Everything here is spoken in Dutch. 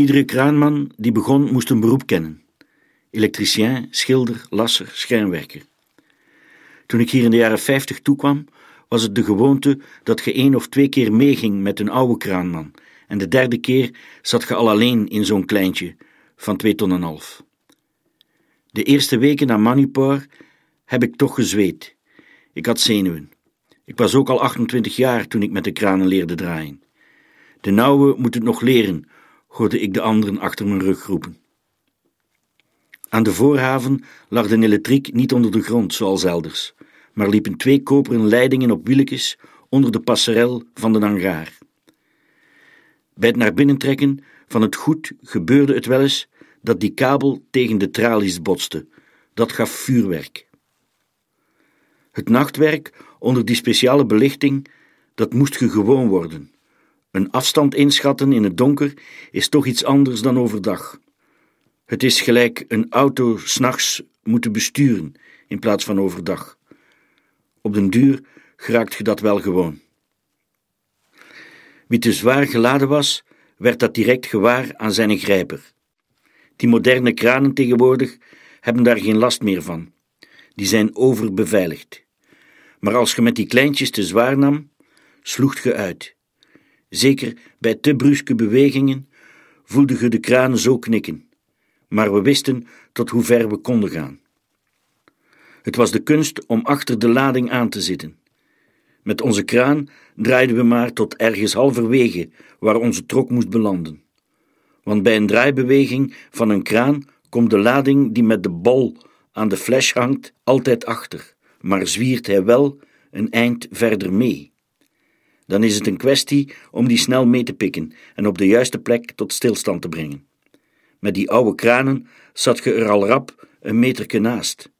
Iedere kraanman die begon moest een beroep kennen. Elektricien, schilder, lasser, schermwerker. Toen ik hier in de jaren 50 toekwam, was het de gewoonte dat je één of twee keer meeging met een oude kraanman en de derde keer zat je al alleen in zo'n kleintje van twee ton en half. De eerste weken na Manipur heb ik toch gezweet. Ik had zenuwen. Ik was ook al 28 jaar toen ik met de kranen leerde draaien. De nauwe moet het nog leren hoorde ik de anderen achter mijn rug roepen. Aan de voorhaven lag de elektriek niet onder de grond, zoals elders, maar liepen twee koperen leidingen op wielekjes onder de passerel van de hangaar. Bij het naar binnen trekken van het goed gebeurde het wel eens dat die kabel tegen de tralies botste. Dat gaf vuurwerk. Het nachtwerk onder die speciale belichting, dat moest ge gewoon worden. Een afstand inschatten in het donker is toch iets anders dan overdag. Het is gelijk een auto s'nachts moeten besturen in plaats van overdag. Op den duur geraakt je dat wel gewoon. Wie te zwaar geladen was, werd dat direct gewaar aan zijn grijper. Die moderne kranen tegenwoordig hebben daar geen last meer van. Die zijn overbeveiligd. Maar als je met die kleintjes te zwaar nam, sloeg je uit. Zeker bij te bruske bewegingen voelde je de kranen zo knikken. Maar we wisten tot hoe ver we konden gaan. Het was de kunst om achter de lading aan te zitten. Met onze kraan draaiden we maar tot ergens halverwege waar onze trok moest belanden. Want bij een draaibeweging van een kraan komt de lading die met de bal aan de fles hangt altijd achter, maar zwiert hij wel een eind verder mee dan is het een kwestie om die snel mee te pikken en op de juiste plek tot stilstand te brengen. Met die oude kranen zat je er al rap een meterke naast.